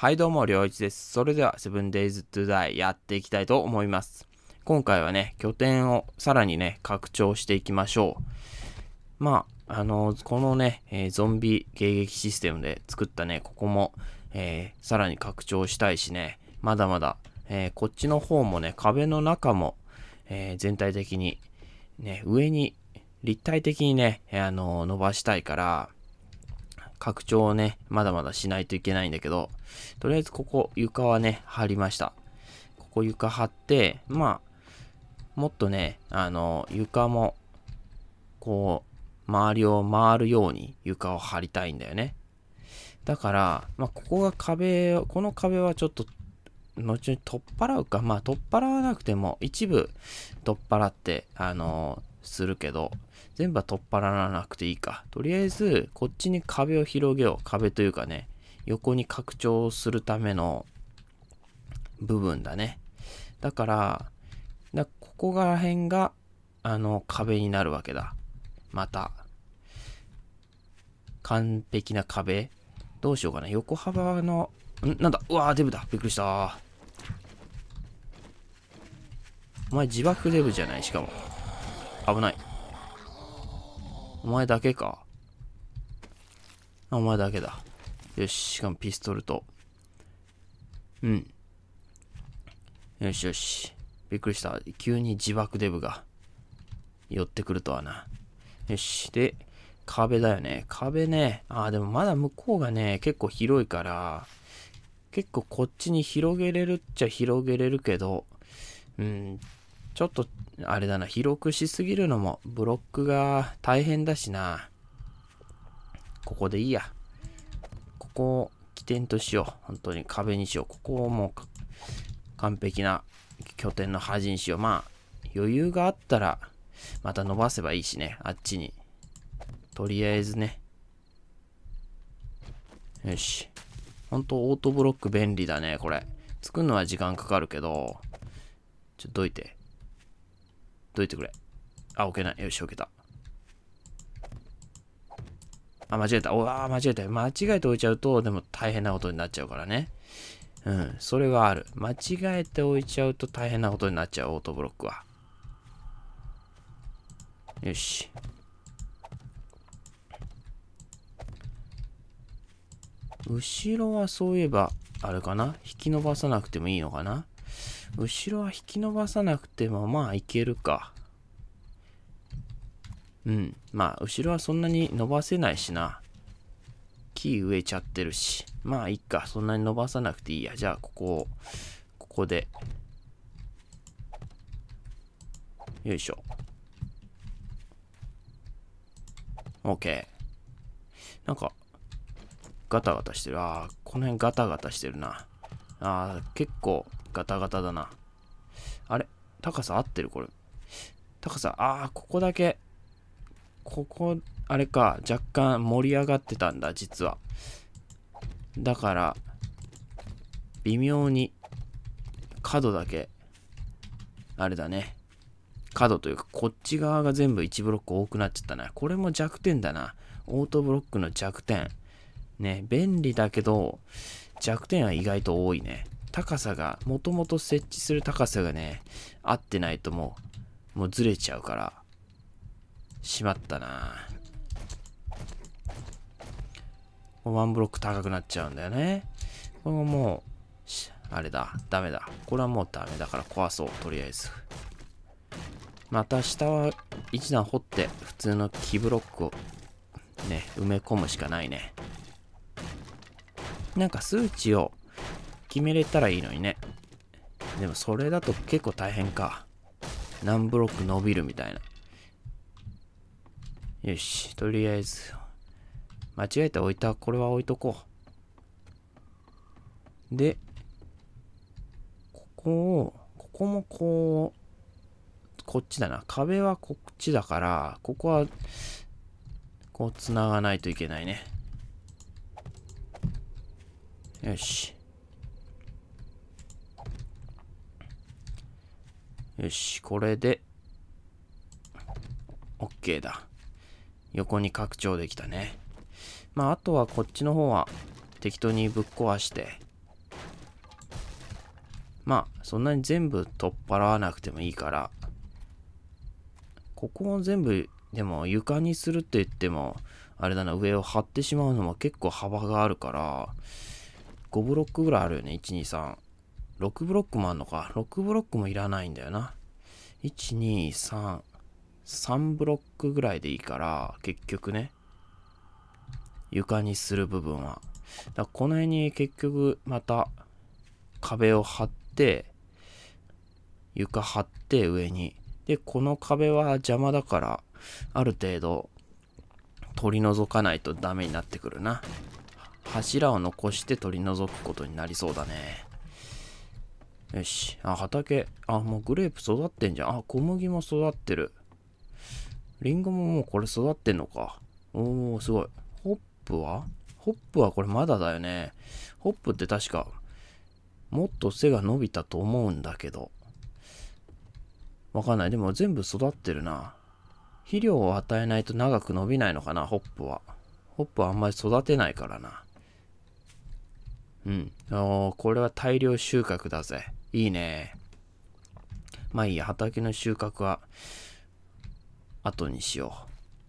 はいどうも、りょういちです。それでは、7 days to die やっていきたいと思います。今回はね、拠点をさらにね、拡張していきましょう。まあ、あのー、このね、えー、ゾンビ迎撃システムで作ったね、ここも、えー、さらに拡張したいしね、まだまだ、えこっちの方もね、壁の中も、え全体的に、ね、上に立体的にね、あの伸ばしたいから、拡張をね、まだまだしないといけないんだけど、とりあえずここ床はね、張りました。ここ床張って、まあ、もっとね、あの、床も、こう、周りを回るように床を張りたいんだよね。だから、まあ、ここが壁、この壁はちょっと、後に取っ払うか、まあ、取っ払わなくても、一部取っ払って、あのするけど、全部は取っ払わなくていいか。とりあえず、こっちに壁を広げよう。壁というかね、横に拡張するための部分だね。だから、だここら辺が、あの、壁になるわけだ。また。完璧な壁。どうしようかな。横幅の、んなんだうわー、デブだ。びっくりした。お前自爆デブじゃないしかも。危ない。お前だけか。お前だけだ。よし、しかもピストルと。うん。よしよし。びっくりした。急に自爆デブが寄ってくるとはな。よし。で、壁だよね。壁ね。ああ、でもまだ向こうがね、結構広いから、結構こっちに広げれるっちゃ広げれるけど、うんちょっと、あれだな、広くしすぎるのも、ブロックが大変だしな。ここでいいや。ここを起点としよう。本当に壁にしよう。ここをもう、完璧な拠点の端にしよう。まあ、余裕があったら、また伸ばせばいいしね。あっちに。とりあえずね。よし。ほんとオートブロック便利だね、これ。作るのは時間かかるけど、ちょっとどいて。どいてくれ。あ、置けない。よし、置けた。あ、間違えた。おわ、間違えた。間違えて置いちゃうと、でも大変なことになっちゃうからね。うん、それがある。間違えて置いちゃうと大変なことになっちゃう、オートブロックは。よし。後ろはそういえば、あれかな引き伸ばさなくてもいいのかな後ろは引き伸ばさなくてもまあいけるかうんまあ後ろはそんなに伸ばせないしな木植えちゃってるしまあいっかそんなに伸ばさなくていいやじゃあここをここでよいしょ OK なんかガタガタしてるああこの辺ガタガタしてるなあー結構ガタガタだな。あれ高さ合ってるこれ。高さ、ああ、ここだけ。ここ、あれか、若干盛り上がってたんだ、実は。だから、微妙に、角だけ、あれだね。角というか、こっち側が全部1ブロック多くなっちゃったな。これも弱点だな。オートブロックの弱点。ね、便利だけど、弱点は意外と多いね。高さが、もともと設置する高さがね、合ってないともう、もうずれちゃうから、しまったなもうワンブロック高くなっちゃうんだよね。これももう、あれだ、ダメだ。これはもうダメだから壊そう、とりあえず。また下は一段掘って、普通の木ブロックをね、埋め込むしかないね。なんか数値を決めれたらいいのにね。でもそれだと結構大変か。何ブロック伸びるみたいな。よし、とりあえず。間違えて置いた。これは置いとこう。で、ここを、ここもこう、こっちだな。壁はこっちだから、ここは、こう繋がないといけないね。よし。よし、これで、OK だ。横に拡張できたね。まあ、あとはこっちの方は適当にぶっ壊して、まあ、そんなに全部取っ払わなくてもいいから、ここを全部、でも床にするって言っても、あれだな、上を張ってしまうのも結構幅があるから、5ブロックぐらいあるよね、1、2、3。6ブロックもあんのか。6ブロックもいらないんだよな。1、2、3。3ブロックぐらいでいいから、結局ね。床にする部分は。だこの辺に結局また壁を張って、床張って上に。で、この壁は邪魔だから、ある程度取り除かないとダメになってくるな。柱を残して取り除くことになりそうだね。よし。あ、畑。あ、もうグレープ育ってんじゃん。あ、小麦も育ってる。リンゴももうこれ育ってんのか。おー、すごい。ホップはホップはこれまだだよね。ホップって確か、もっと背が伸びたと思うんだけど。わかんない。でも全部育ってるな。肥料を与えないと長く伸びないのかな、ホップは。ホップはあんまり育てないからな。うん。おこれは大量収穫だぜ。いいね。まあいいや、畑の収穫は後にしよう。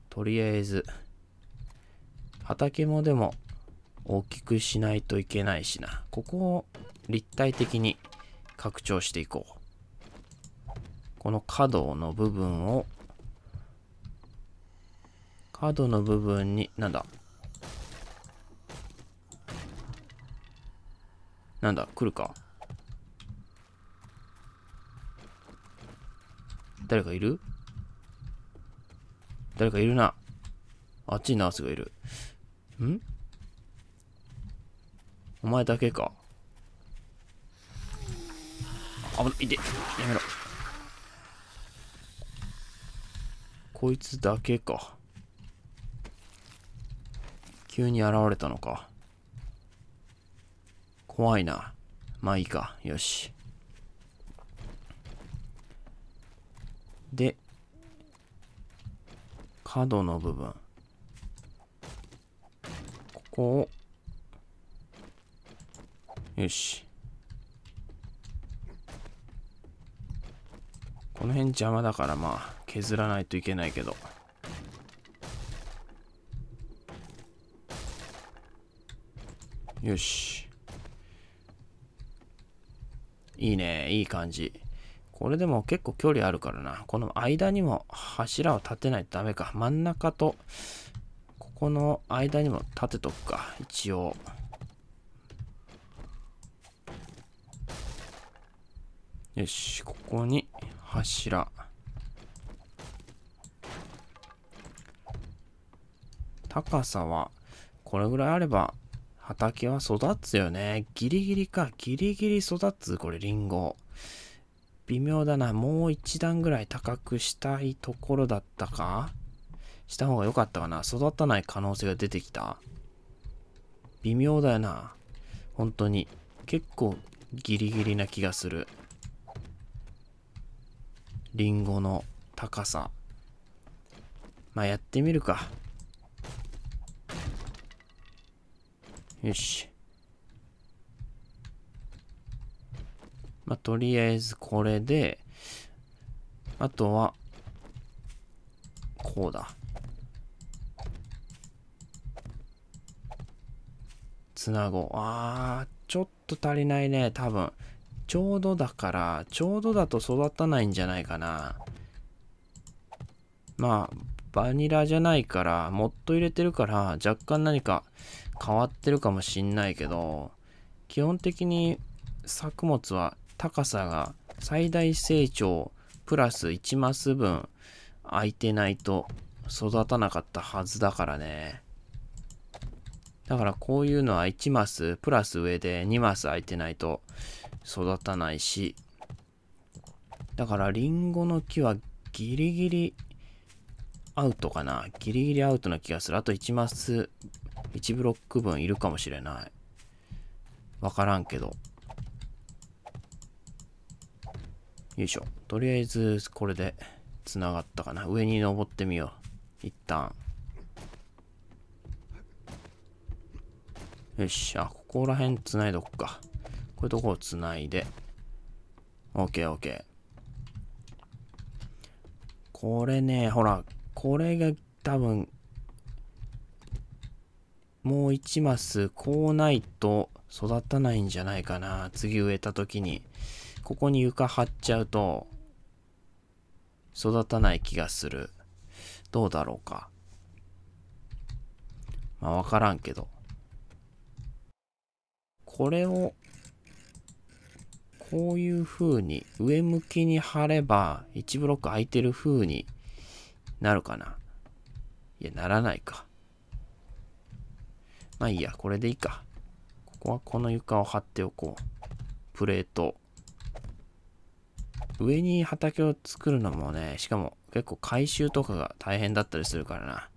とりあえず、畑もでも大きくしないといけないしな。ここを立体的に拡張していこう。この角の部分を、角の部分に、なんだなんだ、来るか誰かいる誰かいるな。あっちにナースがいる。んお前だけか。危ない、いて、やめろ。こいつだけか。急に現れたのか。怖いな。まあいいか。よし。で、角の部分。ここを、よし。この辺邪魔だからまあ削らないといけないけど。よし。いいね、いい感じ。これでも結構距離あるからな。この間にも柱を立てないとダメか。真ん中と、ここの間にも立てとくか。一応。よし、ここに柱。高さは、これぐらいあれば、畑は育つよね。ギリギリか。ギリギリ育つ。これ、リンゴ。微妙だな。もう一段ぐらい高くしたいところだったかした方が良かったかな。育たない可能性が出てきた。微妙だよな。本当に。結構ギリギリな気がする。リンゴの高さ。まあ、やってみるか。よし。まあ、とりあえずこれで、あとは、こうだ。つなごう。あー、ちょっと足りないね、多分。ちょうどだから、ちょうどだと育たないんじゃないかな。まあ、バニラじゃないから、もっと入れてるから、若干何か変わってるかもしんないけど、基本的に作物は高さが最大成長プラス1マス分空いてないと育たなかったはずだからね。だからこういうのは1マスプラス上で2マス空いてないと育たないし、だからリンゴの木はギリギリアウトかな。ギリギリアウトな気がする。あと1マス、1ブロック分いるかもしれない。わからんけど。よいしょ。とりあえず、これで繋がったかな。上に登ってみよう。一旦。よし。あ、ここら辺繋いどっか。こういうとこを繋いで。OK、OK。これね、ほら、これが多分、もう1マスこうないと育たないんじゃないかな。次植えた時に。ここに床張っちゃうと、育たない気がする。どうだろうか。まあ、わからんけど。これを、こういう風に、上向きに貼れば、1ブロック空いてる風になるかな。いや、ならないか。まあいいや、これでいいか。ここはこの床を張っておこう。プレート。上に畑を作るのもね、しかも結構回収とかが大変だったりするからな。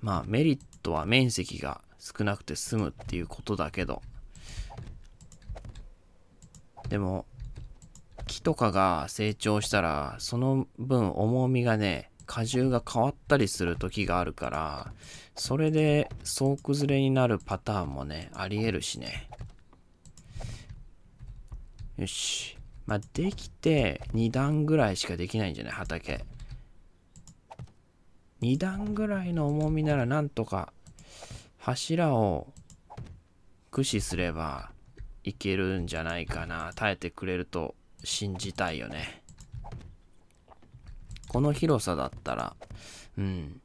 まあメリットは面積が少なくて済むっていうことだけど。でも、木とかが成長したら、その分重みがね、荷重が変わったりする時があるから、それで総崩れになるパターンもね、ありえるしね。よし。まあ、できて2段ぐらいしかできないんじゃない畑。2段ぐらいの重みならなんとか柱を駆使すればいけるんじゃないかな。耐えてくれると信じたいよね。この広さだったら、うん。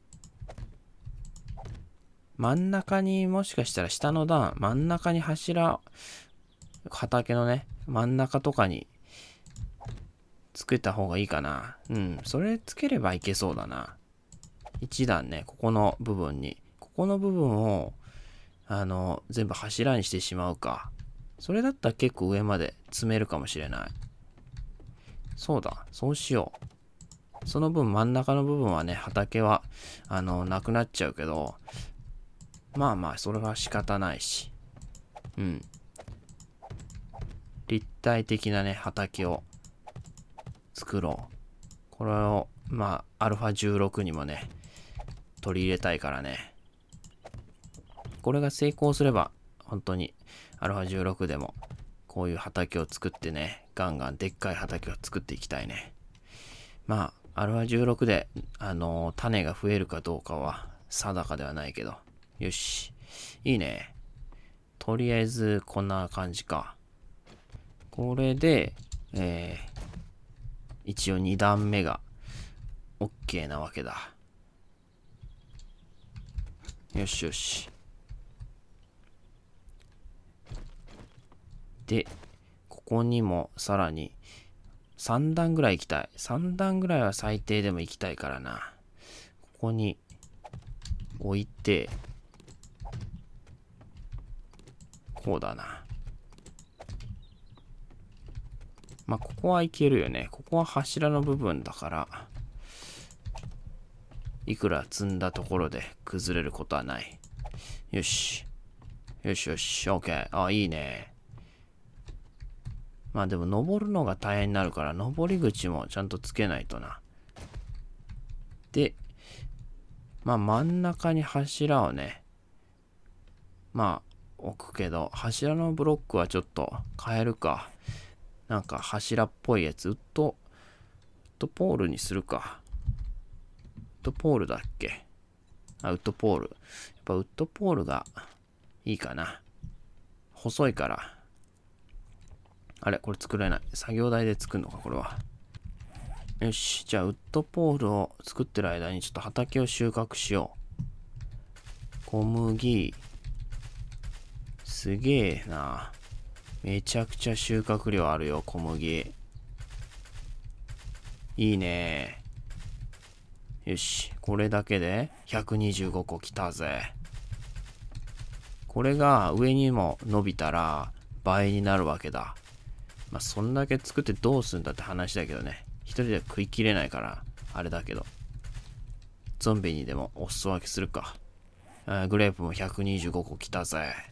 真ん中にもしかしたら下の段、真ん中に柱、畑のね、真ん中とかに作った方がいいかな。うん、それつければいけそうだな。1段ね、ここの部分に。ここの部分を、あの、全部柱にしてしまうか。それだったら結構上まで詰めるかもしれない。そうだ、そうしよう。その分真ん中の部分はね、畑は、あの、なくなっちゃうけど、まあまあ、それは仕方ないし。うん。立体的なね、畑を作ろう。これを、まあ、α16 にもね、取り入れたいからね。これが成功すれば、本当に α16 でも、こういう畑を作ってね、ガンガンでっかい畑を作っていきたいね。まあ、α16 で、あのー、種が増えるかどうかは定かではないけど。よし。いいね。とりあえず、こんな感じか。これで、えー、一応二段目が OK なわけだ。よしよし。で、ここにもさらに3段ぐらい行きたい。3段ぐらいは最低でも行きたいからな。ここに置いて、こうだな。まあ、ここはいけるよね。ここは柱の部分だから、いくら積んだところで崩れることはない。よし。よしよし、OK。あ、いいね。まあでも登るのが大変になるから、登り口もちゃんとつけないとな。で、まあ真ん中に柱をね、まあ置くけど、柱のブロックはちょっと変えるか。なんか柱っぽいやつ、ウッド、ウッドポールにするか。ウッドポールだっけあ、ウッドポール。やっぱウッドポールがいいかな。細いから。あれこれ作れない。作業台で作るのか、これは。よし。じゃあ、ウッドポールを作ってる間にちょっと畑を収穫しよう。小麦。すげえな。めちゃくちゃ収穫量あるよ、小麦。いいねよし、これだけで125個来たぜ。これが上にも伸びたら倍になるわけだ。まあ、そんだけ作ってどうすんだって話だけどね。一人では食いきれないから、あれだけど。ゾンビにでもお裾分けするか。あグレープも125個来たぜ。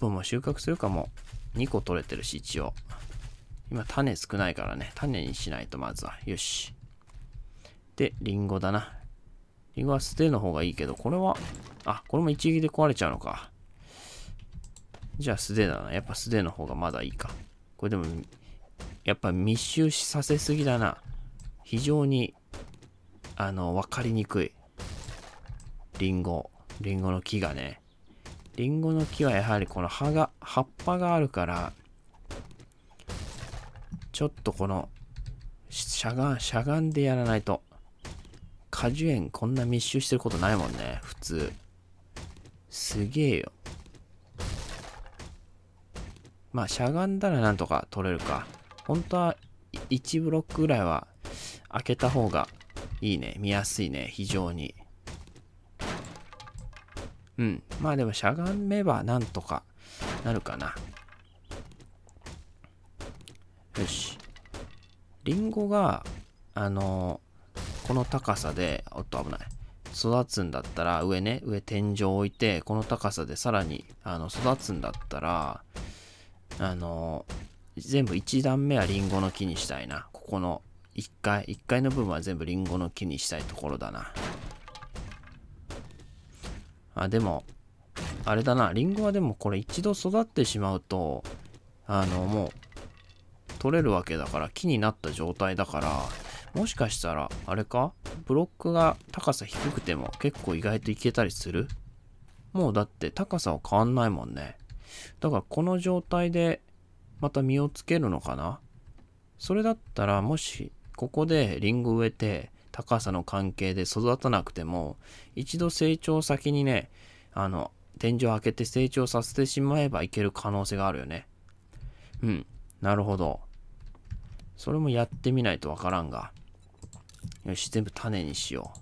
本も収穫するかも。2個取れてるし、一応。今、種少ないからね。種にしないと、まずは。よし。で、リンゴだな。リンゴは捨ての方がいいけど、これは、あ、これも一撃で壊れちゃうのか。じゃあ素手だな。やっぱ素手の方がまだいいか。これでも、やっぱ密集させすぎだな。非常に、あの、わかりにくい。リンゴ。リンゴの木がね、リンゴの木はやはりこの葉が、葉っぱがあるから、ちょっとこの、しゃがん、しゃがんでやらないと。果樹園こんな密集してることないもんね、普通。すげえよ。まあ、しゃがんだらなんとか取れるか。本当は、1ブロックぐらいは開けた方がいいね。見やすいね。非常に。うん。まあでもしゃがめばなんとかなるかな。よし。リンゴが、あのー、この高さで、おっと危ない。育つんだったら、上ね、上天井置いて、この高さでさらに、あの、育つんだったら、あのー、全部1段目はリンゴの木にしたいな。ここの1階、1階の部分は全部リンゴの木にしたいところだな。あ、でも、あれだな、リンゴはでもこれ一度育ってしまうと、あの、もう、取れるわけだから、木になった状態だから、もしかしたら、あれかブロックが高さ低くても結構意外といけたりするもうだって高さは変わんないもんね。だからこの状態でまた実をつけるのかなそれだったらもしここでリンゴ植えて高さの関係で育たなくても、一度成長先にね、あの、天井を開けて成長させてしまえばいける可能性があるよね。うん。なるほど。それもやってみないとわからんが。よし、全部種にしよ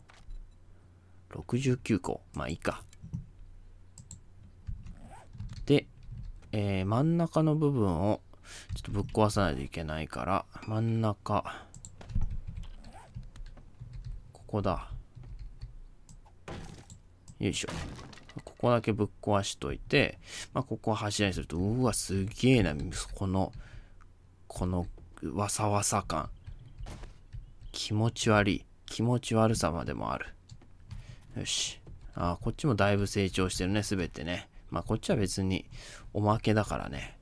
う。69個。まあいいか。で、えー、真ん中の部分をちょっとぶっ壊さないといけないから、真ん中。こだ。よいしょ。ここだけぶっ壊しといて、まあ、ここは柱にすると、うわ、すげえな、この、この、わさわさ感。気持ち悪い。気持ち悪さまでもある。よし。あこっちもだいぶ成長してるね、すべてね。まあ、こっちは別におまけだからね。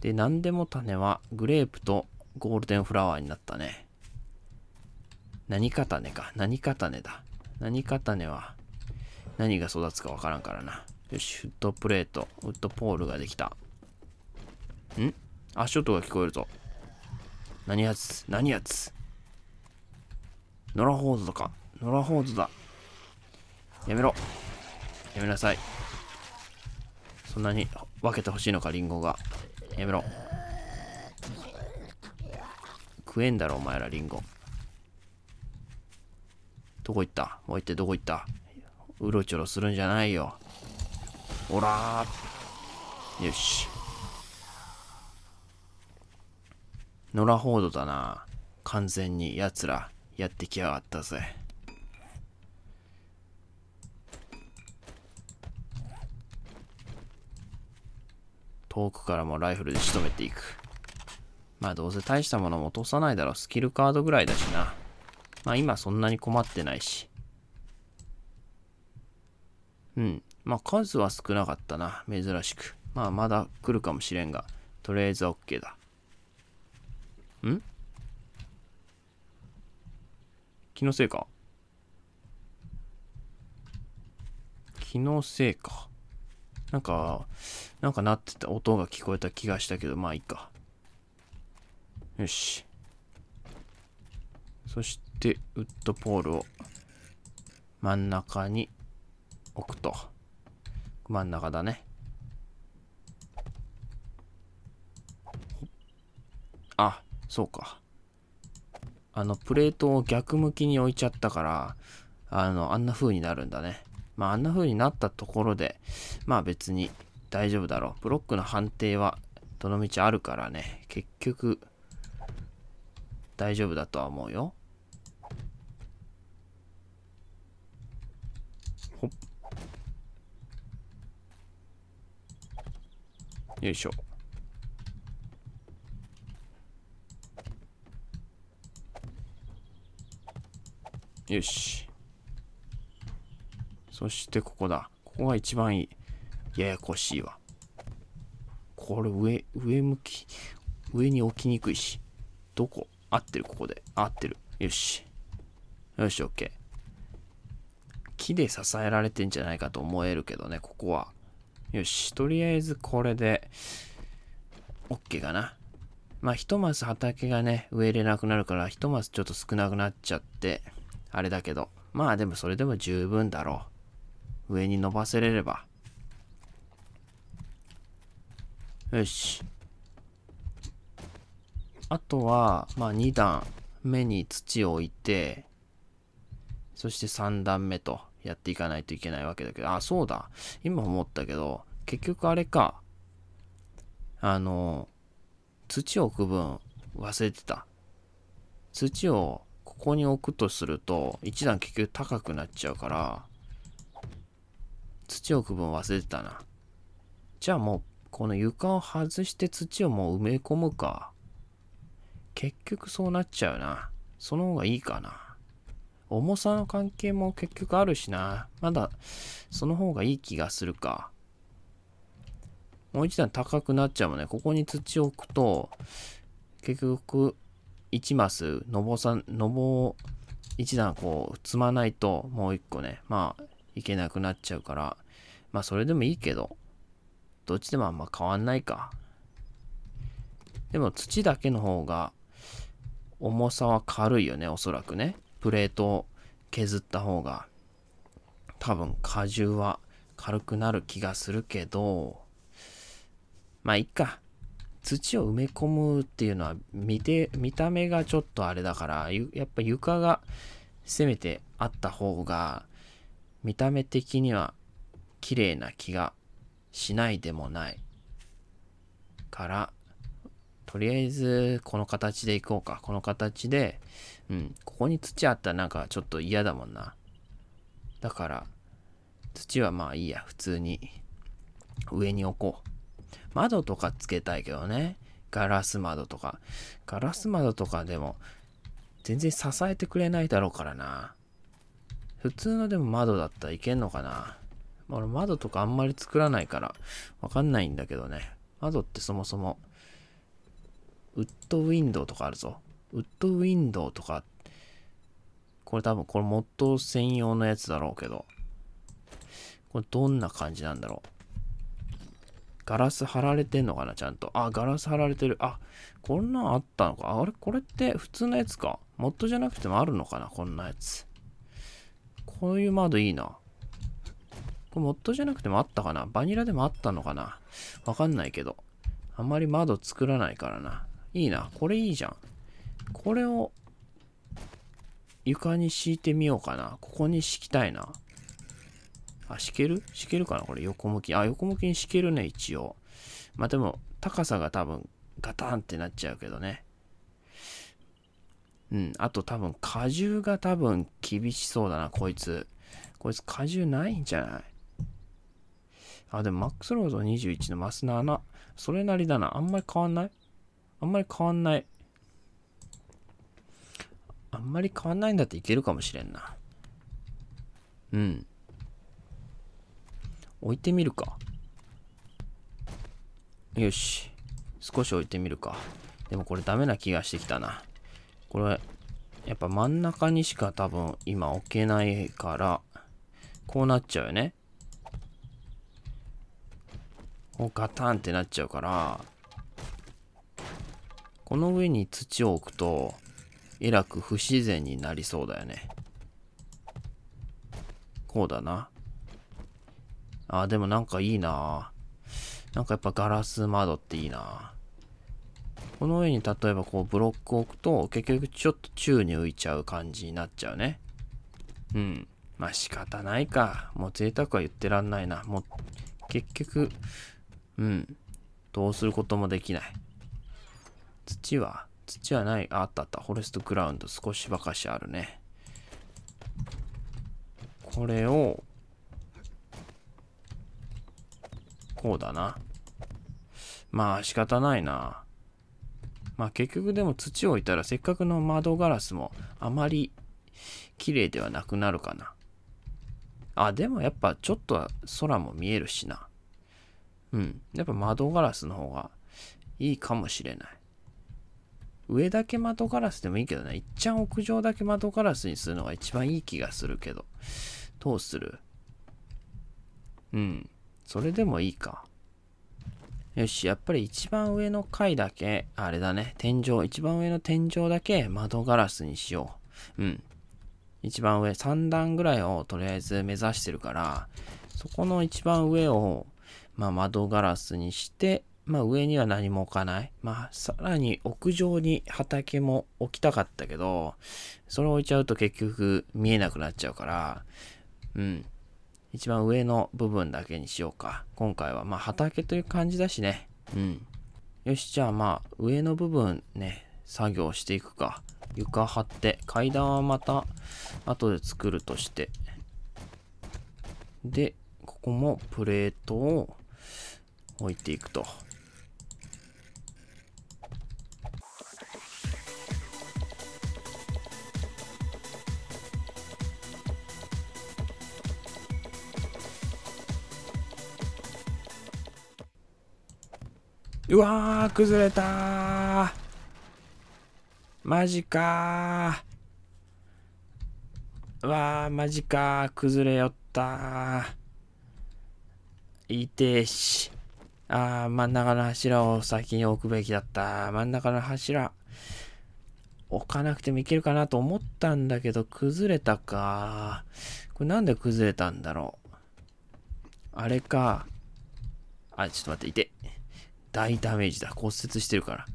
で、何でも種はグレープとゴールデンフラワーになったね。何たねか。何たねだ。何たねは何が育つかわからんからな。よし、フットプレート、ウッドポールができた。ん足音が聞こえるぞ。何やつ何やつノラホーズとか。ノラホーズだ。やめろ。やめなさい。そんなに分けてほしいのか、リンゴが。やめろ。食えんだろ、お前ら、リンゴ。どこ行ったおいってどこ行ったうろちょろするんじゃないよ。おらーよし。ノラホードだな。完全に奴らやってきやがったぜ。遠くからもライフルで仕留めていく。まあどうせ大したものも落とさないだろう。スキルカードぐらいだしな。まあ今そんなに困ってないし。うん。まあ数は少なかったな。珍しく。まあまだ来るかもしれんが、とりあえず OK だ。ん気のせいか気のせいか。なんか、なんかなってた音が聞こえた気がしたけど、まあいいか。よし。そして、で、ウッドポールを真ん中に置くと。真ん中だね。あ、そうか。あの、プレートを逆向きに置いちゃったから、あの、あんな風になるんだね。まあ、あんな風になったところで、まあ別に大丈夫だろう。ブロックの判定は、どのみちあるからね、結局、大丈夫だとは思うよ。よいしょよしそしてここだここが一番いいややこしいわこれ上上向き上に置きにくいしどこ合ってるここで合ってるよしよし OK 木で支えられてんじゃないかと思えるけどねここはよし、とりあえずこれで、OK かな。まあ、一マス畑がね、植えれなくなるから、一マスちょっと少なくなっちゃって、あれだけど。まあ、でもそれでも十分だろう。上に伸ばせれれば。よし。あとは、まあ、2段目に土を置いて、そして3段目と。やっていかないといけないわけだけど、あ、そうだ。今思ったけど、結局あれか。あの、土を置く分忘れてた。土をここに置くとすると、一段結局高くなっちゃうから、土を置く分忘れてたな。じゃあもう、この床を外して土をもう埋め込むか。結局そうなっちゃうな。その方がいいかな。重さの関係も結局あるしな。まだ、その方がいい気がするか。もう一段高くなっちゃうもんね。ここに土を置くと、結局、1マス、のぼさん、のぼ一段こう、積まないと、もう一個ね、まあ、いけなくなっちゃうから、まあ、それでもいいけど、どっちでもあんま変わんないか。でも、土だけの方が、重さは軽いよね、おそらくね。プレートを削った方が多分荷重は軽くなる気がするけど、まあいっか。土を埋め込むっていうのは見て、見た目がちょっとあれだから、やっぱ床がせめてあった方が、見た目的には綺麗な気がしないでもないから、とりあえずこの形でいこうか。この形で、うん、ここに土あったらなんかちょっと嫌だもんな。だから、土はまあいいや、普通に上に置こう。窓とかつけたいけどね。ガラス窓とか。ガラス窓とかでも、全然支えてくれないだろうからな。普通のでも窓だったらいけんのかな。俺窓とかあんまり作らないから、わかんないんだけどね。窓ってそもそもウッドウィンドウとかあるぞ。ウッドウィンドウとか、これ多分これモッド専用のやつだろうけど、これどんな感じなんだろう。ガラス貼られてんのかなちゃんと。あ、ガラス貼られてる。あ、こんなんあったのか。あれこれって普通のやつか。モッドじゃなくてもあるのかなこんなやつ。こういう窓いいな。これモッドじゃなくてもあったかなバニラでもあったのかなわかんないけど。あまり窓作らないからな。いいな。これいいじゃん。これを床に敷いてみようかな。ここに敷きたいな。あ、敷ける敷けるかなこれ横向き。あ、横向きに敷けるね、一応。まあでも、高さが多分ガタンってなっちゃうけどね。うん。あと多分、荷重が多分厳しそうだな、こいつ。こいつ荷重ないんじゃないあ、でもマックスロード21のマスの穴、それなりだな。あんまり変わんないあんまり変わんない。あんまり変わんないんだっていけるかもしれんな。うん。置いてみるか。よし。少し置いてみるか。でもこれダメな気がしてきたな。これ、やっぱ真ん中にしか多分今置けないから、こうなっちゃうよね。こうガタンってなっちゃうから、この上に土を置くと、えらく不自然になりそうだよね。こうだな。あ、でもなんかいいななんかやっぱガラス窓っていいなこの上に例えばこうブロックを置くと、結局ちょっと宙に浮いちゃう感じになっちゃうね。うん。まあ仕方ないか。もう贅沢は言ってらんないな。もう、結局、うん。どうすることもできない。土は土はないあったあったフォレストグラウンド少しばかしあるねこれをこうだなまあ仕方ないなまあ結局でも土を置いたらせっかくの窓ガラスもあまり綺麗ではなくなるかなあでもやっぱちょっとは空も見えるしなうんやっぱ窓ガラスの方がいいかもしれない上だけ窓ガラスでもいいけどね。いっちゃん屋上だけ窓ガラスにするのが一番いい気がするけど。どうするうん。それでもいいか。よし、やっぱり一番上の階だけ、あれだね。天井、一番上の天井だけ窓ガラスにしよう。うん。一番上、3段ぐらいをとりあえず目指してるから、そこの一番上を、まあ、窓ガラスにして、まあ上には何も置かない。まあさらに屋上に畑も置きたかったけど、それ置いちゃうと結局見えなくなっちゃうから、うん。一番上の部分だけにしようか。今回はまあ畑という感じだしね。うん。よし、じゃあまあ上の部分ね、作業していくか。床張って、階段はまた後で作るとして。で、ここもプレートを置いていくと。うわー、崩れたー。マジかー。うわー、マジかー。崩れよったー。いてし。あー、真ん中の柱を先に置くべきだった。真ん中の柱。置かなくてもいけるかなと思ったんだけど、崩れたか。これなんで崩れたんだろう。あれか。あ、ちょっと待って、いて。大ダメージだ。骨折してるから。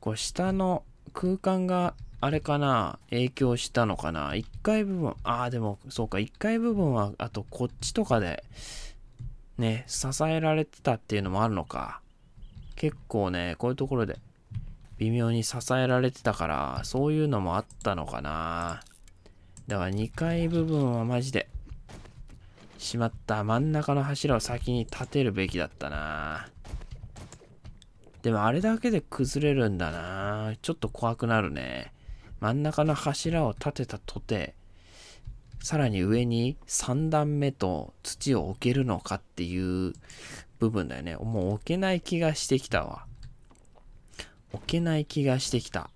これ下の空間が、あれかな影響したのかな ?1 階部分、ああ、でも、そうか、1階部分は、あと、こっちとかで、ね、支えられてたっていうのもあるのか。結構ね、こういうところで、微妙に支えられてたから、そういうのもあったのかな。だから2階部分はマジで、しまった真ん中の柱を先に立てるべきだったな。でもあれだけで崩れるんだなちょっと怖くなるね。真ん中の柱を立てたとて、さらに上に3段目と土を置けるのかっていう部分だよね。もう置けない気がしてきたわ。置けない気がしてきた。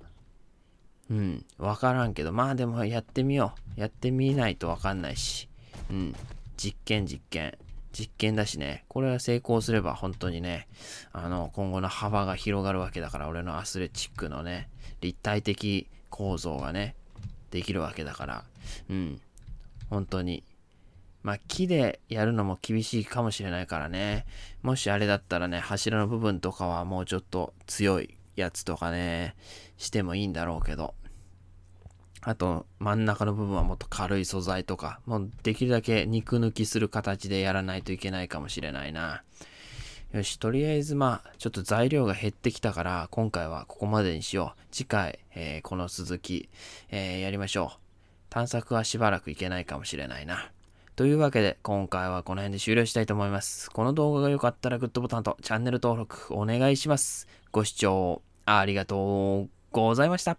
うん。わからんけど。まあでもやってみよう。やってみないとわかんないし。うん。実験実験。実験だしね、これは成功すれば本当にね、あの、今後の幅が広がるわけだから、俺のアスレチックのね、立体的構造がね、できるわけだから、うん、本当に。まあ、木でやるのも厳しいかもしれないからね、もしあれだったらね、柱の部分とかはもうちょっと強いやつとかね、してもいいんだろうけど、あと、真ん中の部分はもっと軽い素材とか、もうできるだけ肉抜きする形でやらないといけないかもしれないな。よし、とりあえずまあ、ちょっと材料が減ってきたから、今回はここまでにしよう。次回、えー、この続き、えー、やりましょう。探索はしばらくいけないかもしれないな。というわけで、今回はこの辺で終了したいと思います。この動画が良かったらグッドボタンとチャンネル登録お願いします。ご視聴ありがとうございました。